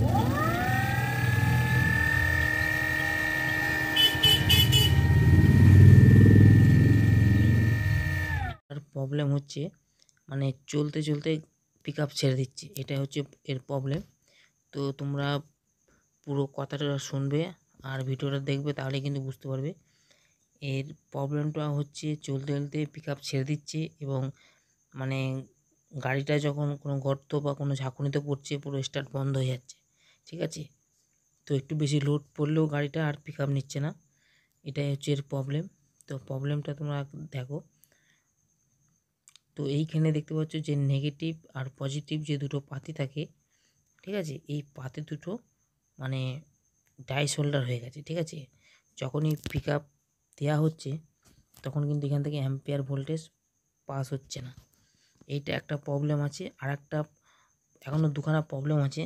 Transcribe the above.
problem হচ্ছে মানে চলতে চলতে পিক আপ ছেড়ে দিচ্ছে এটা হচ্ছে এর প্রবলেম তো তোমরা পুরো কথাটা শুনবে আর ভিডিওটা দেখবে তাহলে কিন্তু বুঝতে পারবে এর প্রবলেমটা হচ্ছে চলতে চলতে পিক আপ ছেড়ে দিচ্ছে এবং মানে গাড়িটা যখন কোনো গর্ত বা কোনো ঝাঁকুনিতে পড়ছে পুরো স্টার্ট বন্ধ হয়ে যাচ্ছে ঠিক আছে তো একটু বেশি লোড পড়লেও গাড়িটা আর পিক নিচ্ছে না এটাই হচ্ছে এর প্রবলেম তো প্রবলেমটা তোমরা দেখো তো এইখানে দেখতে পাচ্ছ যে নেগেটিভ আর পজিটিভ যে দুটো পাতি থাকে ঠিক আছে এই পাতি দুটো মানে ডাইস হোল্ডার হয়ে গেছে ঠিক আছে যখনই পিক আপ দেওয়া হচ্ছে তখন কিন্তু এখান থেকে অ্যাম্পিয়ার ভোল্টেজ পাস হচ্ছে না এইটা একটা প্রবলেম আছে আর একটা এখনও দুখানা প্রবলেম আছে